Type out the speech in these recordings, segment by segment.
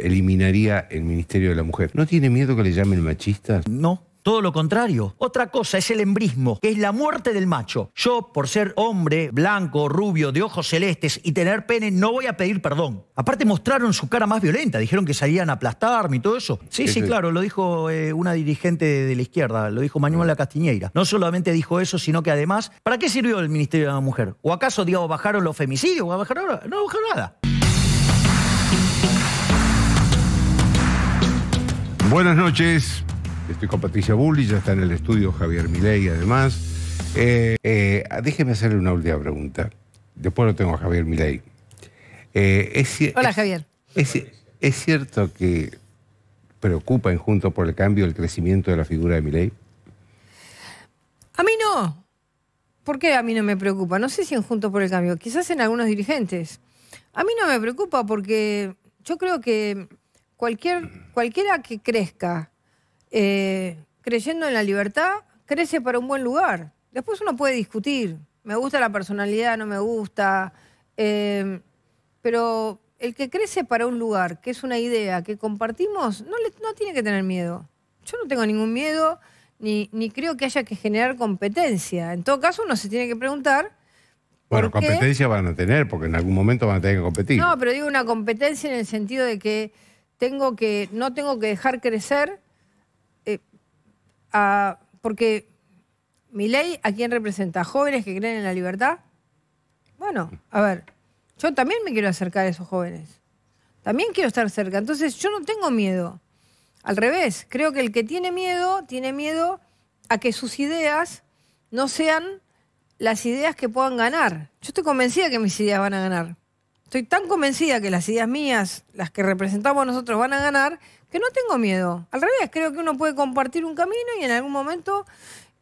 eliminaría el Ministerio de la Mujer. ¿No tiene miedo que le llamen machista? No. Todo lo contrario. Otra cosa es el embrismo, que es la muerte del macho. Yo, por ser hombre, blanco, rubio, de ojos celestes y tener pene, no voy a pedir perdón. Aparte mostraron su cara más violenta, dijeron que salían a aplastarme y todo eso. Sí, sí, claro, lo dijo eh, una dirigente de, la izquierda, lo dijo Manuela Castiñeira. No solamente dijo eso, sino que además, ¿para qué sirvió el Ministerio de la Mujer? ¿O acaso, digo, bajaron los femicidios? ¿O bajaron? No bajaron nada. Buenas noches. Estoy con Patricia Bulli, ya está en el estudio Javier Milei, además. Eh, eh, déjeme hacerle una última pregunta. Después lo tengo a Javier Milei. Eh, Hola, Javier. Es, cierto que preocupa en Junto por el Cambio el crecimiento de la figura de Milei? A mí no. ¿Por qué a mí no me preocupa? No sé si en Junto por el Cambio, quizás en algunos dirigentes. A mí no me preocupa porque yo creo que cualquier, cualquiera que crezca eh, creyendo en la libertad, crece para un buen lugar. Después uno puede discutir, me gusta la personalidad, no me gusta, em, pero el que crece para un lugar, que es una idea que compartimos, no, no tiene que tener miedo. Yo no tengo ningún miedo, ni, ni, creo que haya que generar competencia. En todo caso, uno se tiene que preguntar. Bueno, competencia van a tener, porque en algún momento van a tener que competir. No, pero digo una competencia en el sentido de que tengo que, no tengo que dejar crecer, eh, porque mi ley, ¿a quién representa? ¿Jóvenes que creen en la libertad? Bueno, a ver, yo también me quiero acercar a esos jóvenes. También quiero estar cerca. Entonces, yo no tengo miedo. Al revés, creo que el que tiene miedo, tiene miedo a que sus ideas no sean las ideas que puedan ganar. Yo estoy convencida que mis ideas van a ganar. Estoy tan convencida que las ideas mías, las que representamos nosotros, van a ganar, que no tengo miedo. Al revés, creo que uno puede compartir un camino y en algún momento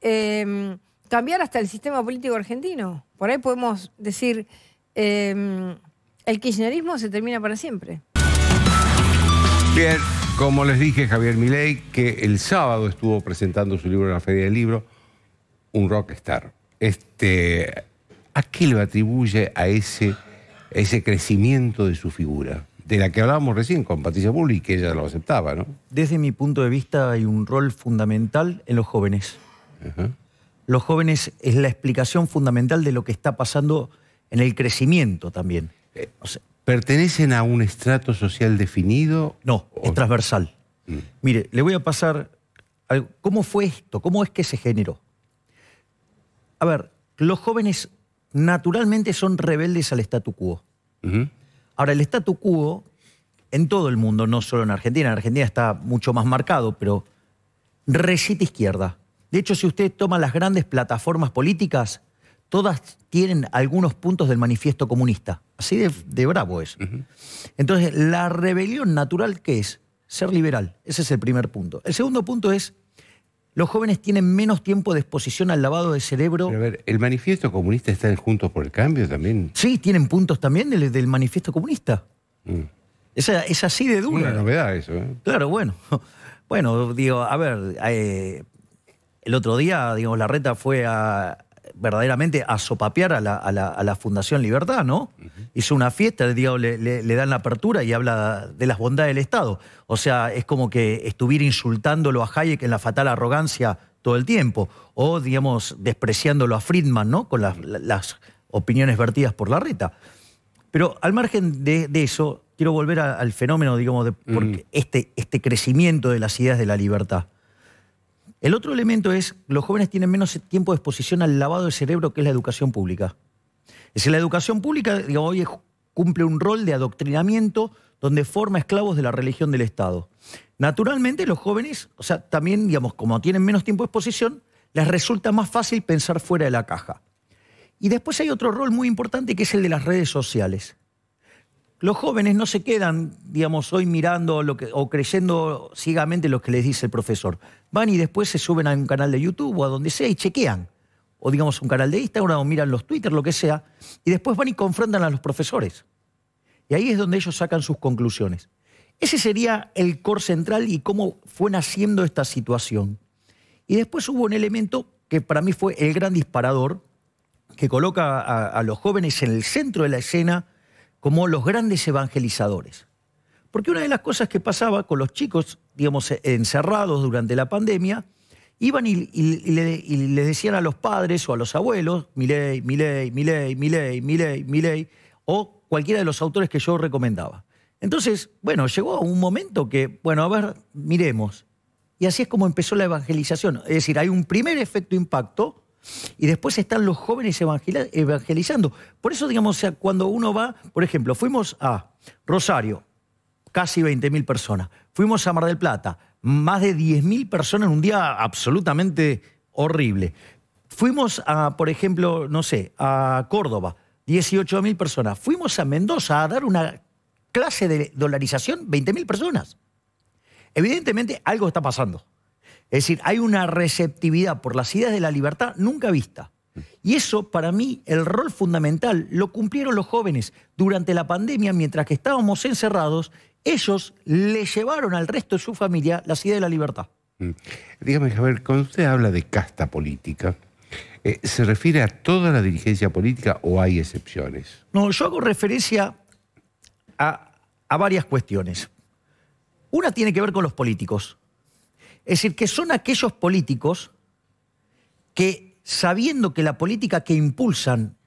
em, cambiar hasta el sistema político argentino. Por ahí podemos decir, em, el kirchnerismo se termina para siempre. Bien, como les dije, Javier Milei, que el sábado estuvo presentando su libro en la Feria del Libro, un rockstar. Este, ¿A qué lo atribuye a ese ese crecimiento de su figura, de la que hablábamos recién con Patricia y que ella lo aceptaba, ¿no? Desde mi punto de vista hay un rol fundamental en los jóvenes. Los jóvenes es la explicación fundamental de lo que está pasando en el crecimiento también. Eh, ¿Pertenecen a un estrato social definido? No, es transversal. Mm. Mire, le voy a pasar ¿Cómo fue esto? ¿Cómo es que se generó? A ver, los jóvenes naturalmente son rebeldes al statu quo. Ahora, el statu quo en todo el mundo, no solo en Argentina, en Argentina está mucho más marcado, pero recita izquierda. De hecho, si usted toma las grandes plataformas políticas, todas tienen algunos puntos del manifiesto comunista. Así de, bravo es. Entonces, la rebelión natural, ¿qué es? Ser liberal. Ese es el primer punto. El segundo punto es los jóvenes tienen menos tiempo de exposición al lavado de cerebro. a ver, ¿el manifiesto comunista está en Juntos por el Cambio también? Sí, tienen puntos también del, manifiesto comunista. Mm. Es, así de Es Una novedad eso. ¿eh? Claro, bueno. Bueno, digo, a ver, eh, el otro día, digamos, la reta fue a, verdaderamente a sopapear a la, Fundación Libertad, ¿no? Hizo una fiesta, le, dan la apertura y habla de las bondades del Estado. O sea, es como que estuviera insultándolo a Hayek en la fatal arrogancia todo el tiempo. O, digamos, despreciándolo a Friedman, ¿no? Con las, opiniones vertidas por la reta. Pero al margen de, eso, quiero volver al fenómeno, digamos, de este, este crecimiento de las ideas de la libertad. El otro elemento es, los jóvenes tienen menos tiempo de exposición al lavado de cerebro que es la educación pública. Es decir, la educación pública digamos, hoy cumple un rol de adoctrinamiento donde forma esclavos de la religión del Estado. Naturalmente los jóvenes, o sea, también, digamos, como tienen menos tiempo de exposición, les resulta más fácil pensar fuera de la caja. Y después hay otro rol muy importante que es el de las redes sociales los jóvenes no se quedan, digamos, hoy mirando lo que, o creyendo ciegamente lo que les dice el profesor. Van y después se suben a un canal de YouTube o a donde sea y chequean. O digamos un canal de Instagram o miran los Twitter, lo que sea. Y después van y confrontan a los profesores. Y ahí es donde ellos sacan sus conclusiones. Ese sería el core central y cómo fue naciendo esta situación. Y después hubo un elemento que para mí fue el gran disparador, que coloca a los jóvenes en el centro de la escena como los grandes evangelizadores. Porque una de las cosas que pasaba con los chicos, digamos, encerrados durante la pandemia, iban y, les decían a los padres o a los abuelos, mi ley, mi Milei, Milei, Milei, o cualquiera de los autores que yo recomendaba. Entonces, bueno, llegó un momento que, bueno, a ver, miremos. Y así es como empezó la evangelización. Es decir, hay un primer efecto impacto, y después están los jóvenes evangelizando. Por eso, digamos, cuando uno va, por ejemplo, fuimos a Rosario, casi 20.000 personas. Fuimos a Mar del Plata, más de 10.000 personas en un día absolutamente horrible. Fuimos a, por ejemplo, no sé, a Córdoba, 18.000 personas. Fuimos a Mendoza a dar una clase de dolarización, 20.000 personas. Evidentemente algo está pasando. Es decir, hay una receptividad por las ideas de la libertad nunca vista. Y eso, para mí, el rol fundamental lo cumplieron los jóvenes. Durante la pandemia, mientras que estábamos encerrados, ellos le llevaron al resto de su familia las ideas de la libertad. Mm. Dígame, Javier, cuando usted habla de casta política, eh, ¿se refiere a toda la dirigencia política o hay excepciones? No, yo hago referencia a varias cuestiones. Una tiene que ver con los políticos. Es decir, que son aquellos políticos que, sabiendo que la política que impulsan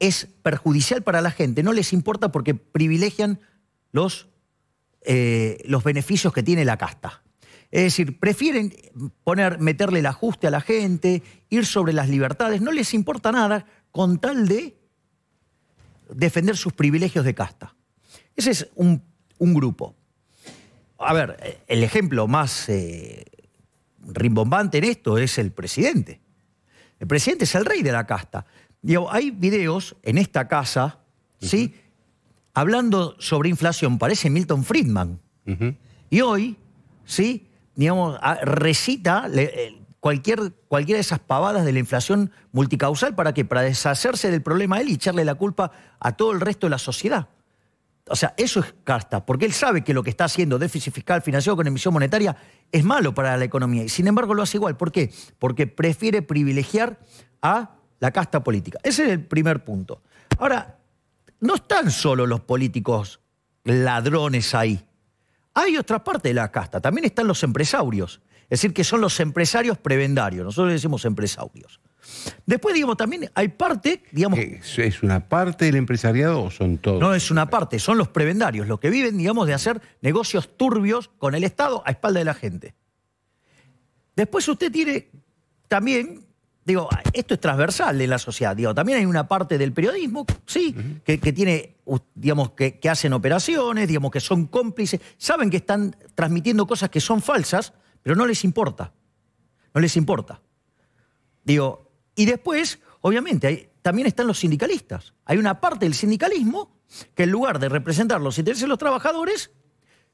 es perjudicial para la gente, no les importa porque privilegian los, eh, los beneficios que tiene la casta. Es decir, prefieren poner, meterle el ajuste a la gente, ir sobre las libertades, no les importa nada con tal de defender sus privilegios de casta. Ese es un, un grupo a ver, el ejemplo más eh, rimbombante en esto es el presidente. El presidente es el rey de la casta. hay videos en esta casa, ¿sí? Hablando sobre inflación, parece Milton Friedman. Y hoy, ¿sí? Digamos, recita eh, cualquier, cualquiera de esas pavadas de la inflación multicausal para que para deshacerse del problema él y echarle la culpa a todo el resto de la sociedad. O sea, eso es casta, porque él sabe que lo que está haciendo, déficit fiscal financiado con emisión monetaria, es malo para la economía. Y sin embargo lo hace igual. ¿Por qué? Porque prefiere privilegiar a la casta política. Ese es el primer punto. Ahora, no están solo los políticos ladrones ahí. Hay otra parte de la casta, también están los empresarios. Es decir, que son los empresarios prebendarios. Nosotros decimos empresarios. Después, digamos, también hay parte, digamos... ¿Es, una parte del empresariado o son todos? No, es una parte, son los prebendarios, los que viven, digamos, de hacer negocios turbios con el Estado a espalda de la gente. Después usted tiene también, digo, esto es transversal en la sociedad, digo, también hay una parte del periodismo, sí, que, tiene, digamos, que, que hacen operaciones, digamos, que son cómplices, saben que están transmitiendo cosas que son falsas, pero no les importa, no les importa. Digo, y después, obviamente, también están los sindicalistas. Hay una parte del sindicalismo que en lugar de representar los intereses de los trabajadores,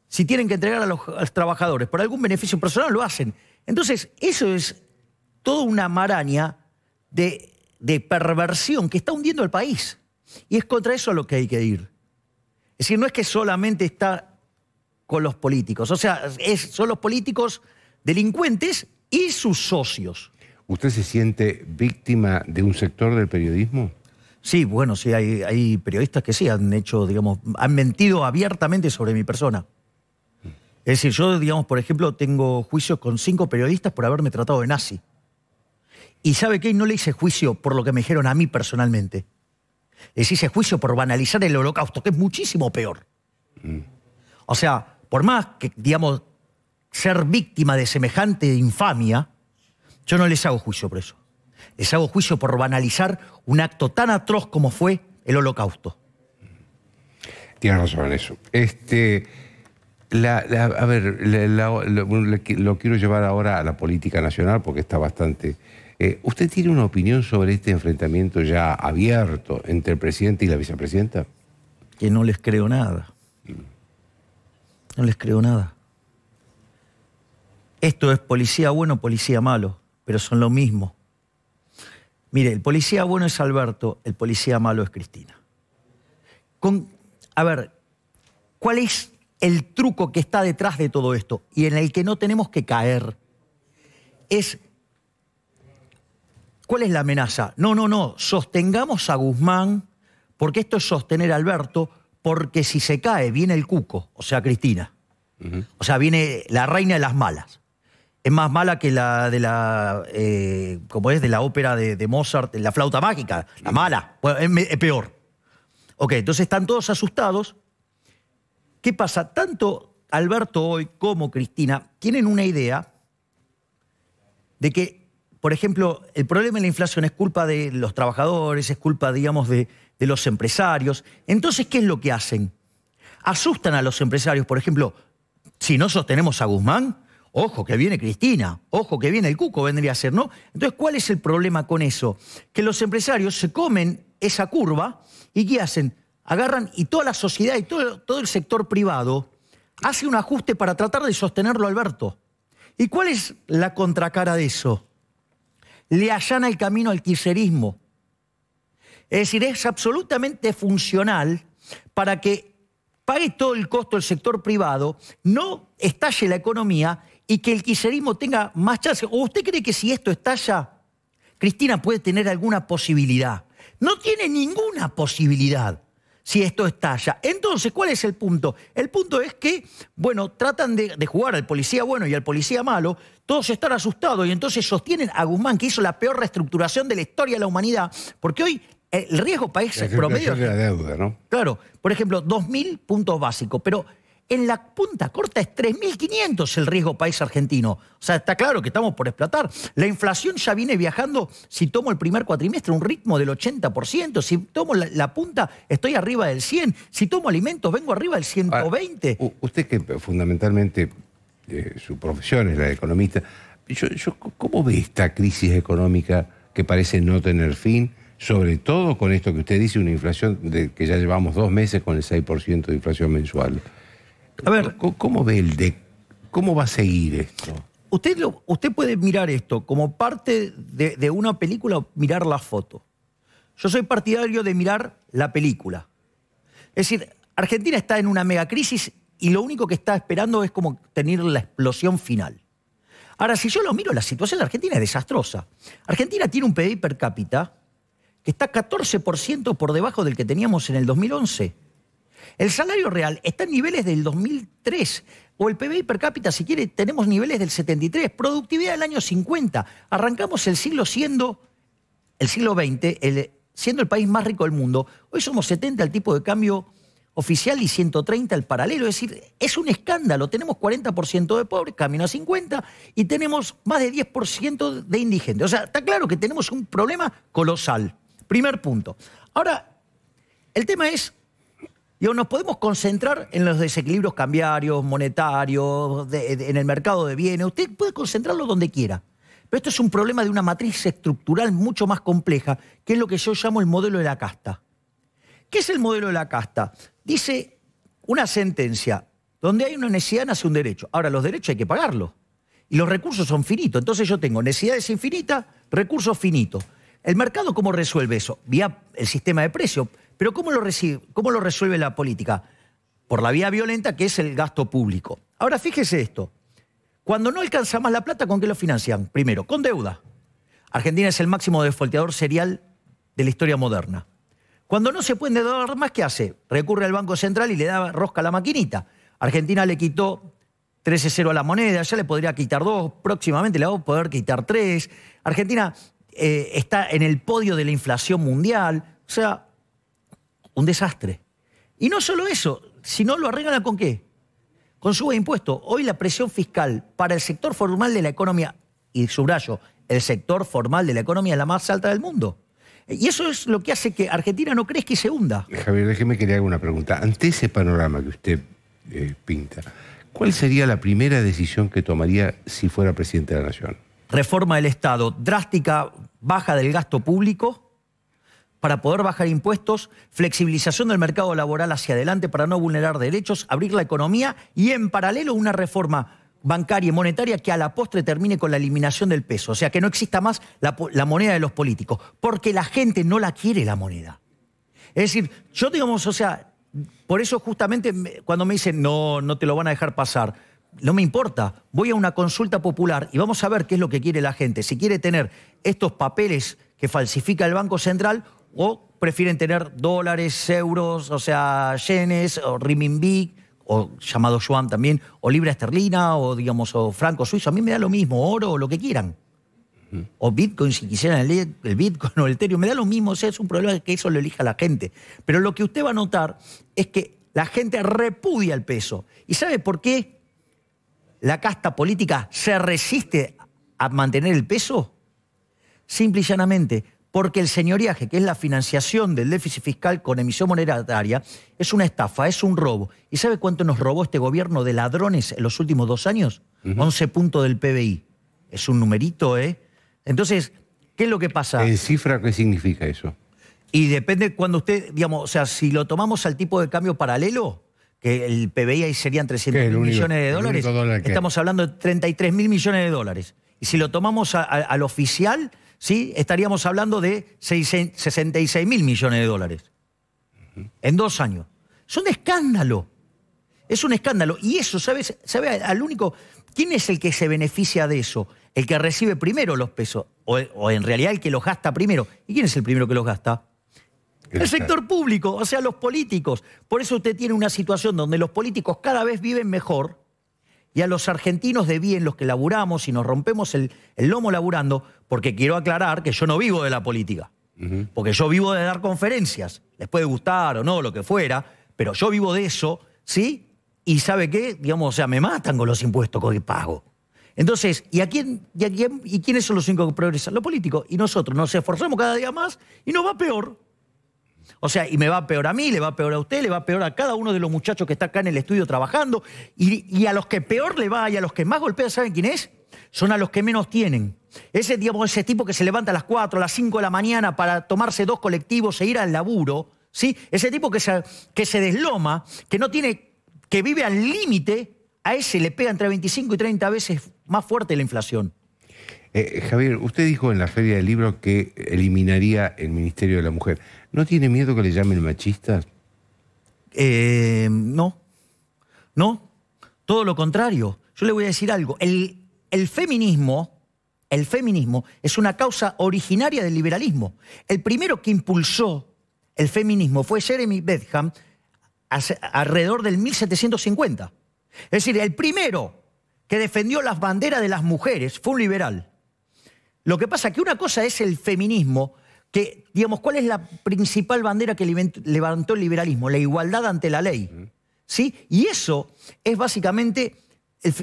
si tienen que entregar a los, trabajadores por algún beneficio personal, lo hacen. Entonces, eso es toda una maraña de, perversión que está hundiendo el país. Y es contra eso a lo que hay que ir. Es decir, no es que solamente está con los políticos, o sea, son los políticos delincuentes y sus socios. ¿Usted se siente víctima de un sector del periodismo? Sí, bueno, sí, hay, periodistas que sí han hecho, digamos, han mentido abiertamente sobre mi persona. Es decir, yo, digamos, por ejemplo, tengo juicios con cinco periodistas por haberme tratado de nazi. Y sabe qué, no le hice juicio por lo que me dijeron a mí personalmente. Les hice juicio por banalizar el holocausto, que es muchísimo peor. Mm. O sea, por más que, digamos, ser víctima de semejante infamia, yo no les hago juicio por eso. Les hago juicio por banalizar un acto tan atroz como fue el holocausto. Tienes razón en eso. Este, a ver, lo quiero llevar ahora a la política nacional porque está bastante... Eh, ¿Usted tiene una opinión sobre este enfrentamiento ya abierto entre el presidente y la vicepresidenta? Que no les creo nada. No les creo nada. Esto es policía bueno, policía malo pero son lo mismo. Mire, el policía bueno es Alberto, el policía malo es Cristina. a ver, ¿cuál es el truco que está detrás de todo esto y en el que no tenemos que caer? Es ¿Cuál es la amenaza? No, no, no, sostengamos a Guzmán, porque esto es sostener a Alberto, porque si se cae viene el cuco, o sea, Cristina. O sea, viene la reina de las malas es más mala que la de la eh, como es de la ópera de, Mozart, la flauta mágica, la mala, es, peor. Ok, entonces están todos asustados. ¿Qué pasa? Tanto Alberto hoy como Cristina tienen una idea de que, por ejemplo, el problema de la inflación es culpa de los trabajadores, es culpa, digamos, de los empresarios. Entonces, ¿qué es lo que hacen? Asustan a los empresarios, por ejemplo, si no sostenemos a Guzmán, Ojo que viene Cristina, ojo que viene el Cuco, vendría a ser, ¿no? Entonces, ¿cuál es el problema con eso? Que los empresarios se comen esa curva y ¿qué hacen? Agarran y toda la sociedad y todo, el sector privado hace un ajuste para tratar de sostenerlo Alberto. ¿Y cuál es la contracara de eso? Le allana el camino al quiserismo. Es decir, es absolutamente funcional para que pague todo el costo el sector privado, no estalle la economía y que el kirchnerismo tenga más chance. ¿O usted cree que si esto estalla, Cristina puede tener alguna posibilidad? No tiene ninguna posibilidad si esto estalla. Entonces, ¿cuál es el punto? El punto es que, bueno, tratan de, jugar al policía bueno y al policía malo, todos están asustados y entonces sostienen a Guzmán que hizo la peor reestructuración de la historia de la humanidad, porque hoy el riesgo para es promedio... la deuda, ¿no? Claro, por ejemplo, 2.000 puntos básicos, pero en la punta corta es 3.500 el riesgo país argentino. O sea, está claro que estamos por explotar. La inflación ya viene viajando, si tomo el primer cuatrimestre, un ritmo del 80%. Si tomo la, punta, estoy arriba del 100. Si tomo alimentos, vengo arriba del 120. Ah, usted que fundamentalmente eh, su profesión es la de economista, yo, ¿cómo ve esta crisis económica que parece no tener fin? sobre todo con esto que usted dice, una inflación de que ya llevamos dos meses con el 6% de inflación mensual. A ver, ¿cómo, ve el de ¿Cómo va a seguir esto? Usted, usted puede mirar esto como parte de, una película o mirar la foto. Yo soy partidario de mirar la película. Es decir, Argentina está en una mega crisis y lo único que está esperando es como tener la explosión final. Ahora, si yo lo miro, la situación de Argentina es desastrosa. Argentina tiene un PIB per cápita que está 14% por debajo del que teníamos en el 2011. El salario real está en niveles del 2003 o el PBI per cápita, si quiere, tenemos niveles del 73, productividad del año 50. Arrancamos el siglo siendo, el siglo XX, siendo el país más rico del mundo. Hoy somos 70 al tipo de cambio oficial y 130 al paralelo. Es decir, es un escándalo. Tenemos 40% de pobres, camino a 50, y tenemos más de 10% de indigentes. O sea, está claro que tenemos un problema colosal. Primer punto. Ahora, el tema es nos podemos concentrar en los desequilibrios cambiarios, monetarios, en el mercado de bienes. Usted puede concentrarlo donde quiera. Pero esto es un problema de una matriz estructural mucho más compleja, que es lo que yo llamo el modelo de la casta. ¿Qué es el modelo de la casta? Dice una sentencia, donde hay una necesidad nace un derecho. Ahora, los derechos hay que pagarlos. Y los recursos son finitos. Entonces yo tengo necesidades infinitas, recursos finitos. ¿El mercado cómo resuelve eso? Vía el sistema de precios. Pero ¿cómo lo, ¿cómo lo resuelve la política? Por la vía violenta, que es el gasto público. Ahora fíjese esto. Cuando no alcanza más la plata, ¿con qué lo financian? Primero, con deuda. Argentina es el máximo desfolteador serial de la historia moderna. Cuando no se puede endeudar más, ¿qué hace? Recurre al Banco Central y le da rosca a la maquinita. Argentina le quitó 13-0 a la moneda, ya le podría quitar dos, próximamente le va a poder quitar tres. Argentina eh, está en el podio de la inflación mundial. O sea, un desastre. Y no solo eso, sino lo arreglan con qué? Con sube impuesto. impuestos. Hoy la presión fiscal para el sector formal de la economía, y subrayo, el sector formal de la economía es la más alta del mundo. Y eso es lo que hace que Argentina no crezca y se hunda. Javier, déjeme que le haga una pregunta. Ante ese panorama que usted eh, pinta, ¿cuál sería la primera decisión que tomaría si fuera presidente de la Nación? Reforma del Estado, drástica baja del gasto público, para poder bajar impuestos, flexibilización del mercado laboral hacia adelante para no vulnerar derechos, abrir la economía y en paralelo una reforma bancaria y monetaria que a la postre termine con la eliminación del peso, o sea, que no exista más la, moneda de los políticos, porque la gente no la quiere la moneda. Es decir, yo digamos, o sea, por eso justamente cuando me dicen no, no te lo van a dejar pasar, no me importa, voy a una consulta popular y vamos a ver qué es lo que quiere la gente, si quiere tener estos papeles que falsifica el Banco Central o prefieren tener dólares, euros, o sea, yenes, o big, o llamado yuan también, o libra esterlina, o digamos, o franco suizo. A mí me da lo mismo, oro, o lo que quieran. O Bitcoin, si quisieran el, Bitcoin o el Ethereum, me da lo mismo, o sea, es un problema que eso lo elija la gente. Pero lo que usted va a notar es que la gente repudia el peso. ¿Y sabe por qué la casta política se resiste a mantener el peso? Simple y llanamente porque el señoriaje, que es la financiación del déficit fiscal con emisión monetaria, es una estafa, es un robo. ¿Y sabe cuánto nos robó este gobierno de ladrones en los últimos dos años? 11 puntos del PBI. Es un numerito, ¿eh? Entonces, ¿qué es lo que pasa? ¿En cifra qué significa eso? Y depende cuando usted, digamos, o sea, si lo tomamos al tipo de cambio paralelo, que el PBI ahí serían 300 millones de dólares, estamos hablando de 33 mil millones de dólares. Y si lo tomamos al oficial, ¿sí? estaríamos hablando de 66 mil millones de dólares en dos años. Es un escándalo. Es un escándalo. Y eso, ¿sabes? ¿Sabe al único? ¿Quién es el que se beneficia de eso? El que recibe primero los pesos, o, o en realidad el que los gasta primero. ¿Y quién es el primero que los gasta? El sector público, o sea, los políticos. Por eso usted tiene una situación donde los políticos cada vez viven mejor y a los argentinos de bien, los que laburamos y nos rompemos el, lomo laburando, porque quiero aclarar que yo no vivo de la política, porque yo vivo de dar conferencias, les puede gustar o no, lo que fuera, pero yo vivo de eso, ¿sí? Y sabe qué, digamos, o sea, me matan con los impuestos que pago. Entonces, ¿y, a quién, y, quién, ¿y quiénes son los cinco que progresan? Los políticos. Y nosotros nos esforzamos cada día más y nos va peor. O sea, y me va peor a mí, le va peor a usted, le va peor a cada uno de los muchachos que está acá en el estudio trabajando. Y, a los que peor le va y a los que más golpea, ¿saben quién es? Son a los que menos tienen. Ese, digamos, ese tipo que se levanta a las 4, a las 5 de la mañana para tomarse dos colectivos e ir al laburo, ¿sí? Ese tipo que se, que se desloma, que no tiene, que vive al límite, a ese le pega entre 25 y 30 veces más fuerte la inflación. Eh, Javier, usted dijo en la Feria del Libro que eliminaría el Ministerio de la Mujer. ¿No tiene miedo que le llamen machistas? Eh, no. No. Todo lo contrario. Yo le voy a decir algo. El, feminismo, el feminismo es una causa originaria del liberalismo. El primero que impulsó el feminismo fue Jeremy Bedham alrededor del 1750. Es decir, el primero que defendió las banderas de las mujeres fue un liberal. Lo que pasa que una cosa es el feminismo, que, digamos, ¿cuál es la principal bandera que levantó el liberalismo? La igualdad ante la ley. ¿Sí? Y eso es básicamente,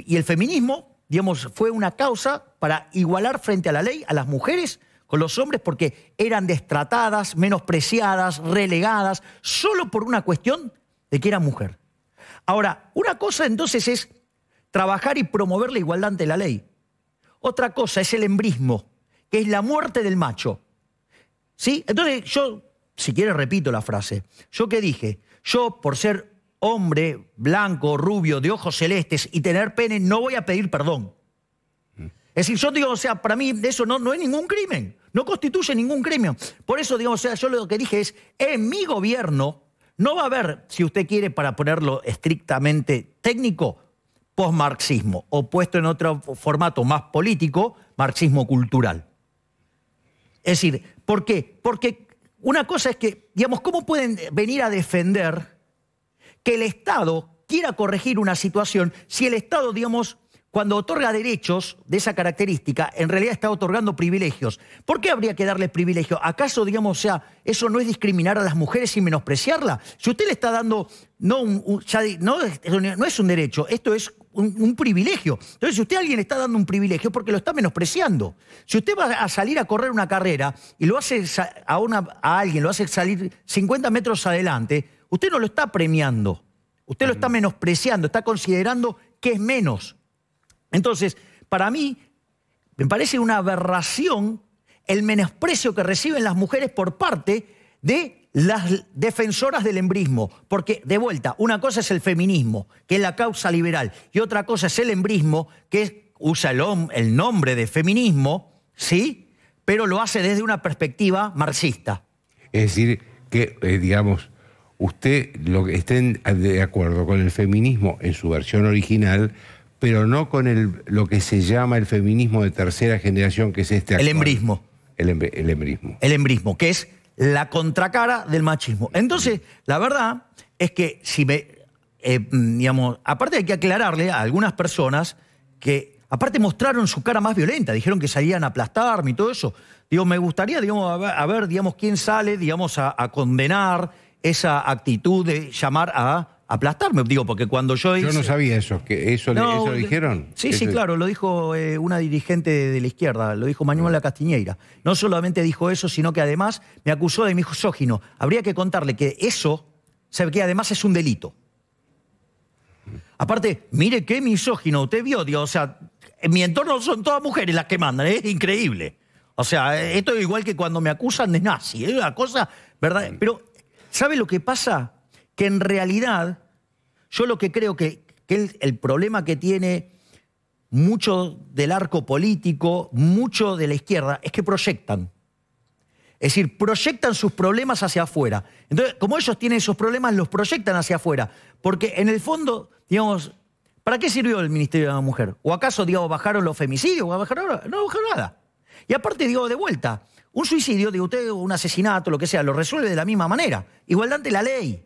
y el feminismo, digamos, fue una causa para igualar frente a la ley a las mujeres con los hombres porque eran destratadas, menospreciadas, relegadas, solo por una cuestión de que era mujer. Ahora, una cosa entonces es trabajar y promover la igualdad ante la ley. Otra cosa es el embrismo, que es la muerte del macho. ¿Sí? Entonces yo, si quiere, repito la frase. ¿Yo qué dije? Yo, por ser hombre blanco, rubio, de ojos celestes y tener pene, no voy a pedir perdón. Es decir, yo digo, o sea, para mí eso no, no es ningún crimen, no constituye ningún crimen. Por eso, digamos, o sea, yo lo que dije es, en mi gobierno no va a haber, si usted quiere, para ponerlo estrictamente técnico, postmarxismo. o puesto en otro formato más político, marxismo cultural. Es decir, ¿por qué? Porque una cosa es que, digamos, ¿cómo pueden venir a defender que el Estado quiera corregir una situación si el Estado, digamos, cuando otorga derechos de esa característica, en realidad está otorgando privilegios. ¿Por qué habría que darle privilegio? ¿Acaso, digamos, o sea, eso no es discriminar a las mujeres y menospreciarla? Si usted le está dando, no, no, no es un derecho, esto es un, privilegio. Entonces, si usted a alguien está dando un privilegio, es porque lo está menospreciando. Si usted va a salir a correr una carrera y lo hace a, una, a alguien, lo hace salir 50 metros adelante, usted no lo está premiando. Usted lo está menospreciando, está considerando que es menos. Entonces, para mí, me parece una aberración el menosprecio que reciben las mujeres por parte de las defensoras del embrismo, porque de vuelta, una cosa es el feminismo, que es la causa liberal, y otra cosa es el embrismo, que usa el, nombre de feminismo, ¿sí? Pero lo hace desde una perspectiva marxista. Es decir, que, eh, digamos, usted lo de acuerdo con el feminismo en su versión original, pero no con lo que se llama el feminismo de tercera generación, que es este El embrismo. El, el embrismo. El embrismo, que es la contracara del machismo. Entonces, la verdad es que si me, eh, digamos, aparte hay que aclararle a algunas personas que, aparte mostraron su cara más violenta, dijeron que salían a aplastarme y todo eso. Digo, me gustaría, digamos, a ver, digamos, quién sale, digamos, a condenar esa actitud de llamar a aplastarme. Digo, porque cuando yo Yo no sabía eso, que eso, le, dijeron. Sí, sí, claro, lo dijo eh, una dirigente de, la izquierda, lo dijo Manuel la Castiñeira. No solamente dijo eso, sino que además me acusó de misógino. Habría que contarle que eso, que además es un delito. Aparte, mire qué misógino usted vio, o sea, en mi entorno son todas mujeres las que mandan, es increíble. O sea, esto es igual que cuando me acusan de nazi, es una cosa, ¿verdad? Mm. Pero, ¿sabe lo que pasa? que en realidad yo lo que creo que, el, problema que tiene mucho del arco político, mucho de la izquierda, es que proyectan. Es decir, proyectan sus problemas hacia afuera. Entonces, como ellos tienen esos problemas, los proyectan hacia afuera. Porque en el fondo, digamos, ¿para qué sirvió el Ministerio de la Mujer? ¿O acaso, digamos, bajaron los femicidios? ¿Bajaron? No bajaron nada. Y aparte, digo, de vuelta, un suicidio, digo, usted, un asesinato, lo que sea, lo resuelve de la misma manera. igualdante la ley.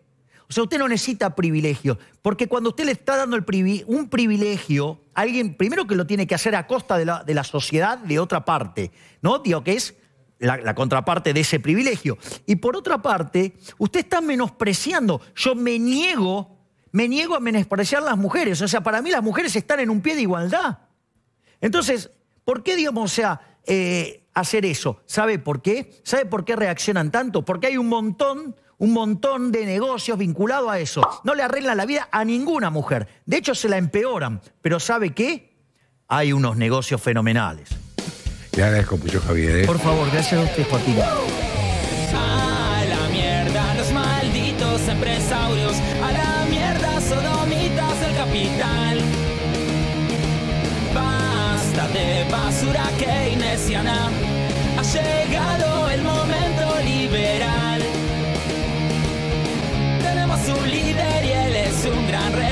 O sea, usted no necesita privilegio, porque cuando usted le está dando un privilegio, alguien primero que lo tiene que hacer a costa de la, sociedad de otra parte, ¿no? Digo que es la, contraparte de ese privilegio. Y por otra parte, usted está menospreciando, yo me niego, me niego a menospreciar las mujeres, o sea, para mí las mujeres están en un pie de igualdad. Entonces, ¿por qué, digamos, o sea, eh, hacer eso? ¿Sabe por qué? ¿Sabe por qué reaccionan tanto? Porque hay un montón, un montón de negocios vinculados a eso. No le arreglan la vida a ninguna mujer. De hecho, se la empeoran. Pero ¿sabe qué? Hay unos negocios fenomenales. Le agradezco mucho, Javier. ¿eh? Por favor, gracias a usted, Joaquín. A la mierda, los malditos empresarios. A la mierda, sodomitas el capital. Basta de basura keynesiana. Ha llegado el momento liberal. Su líder y él es un gran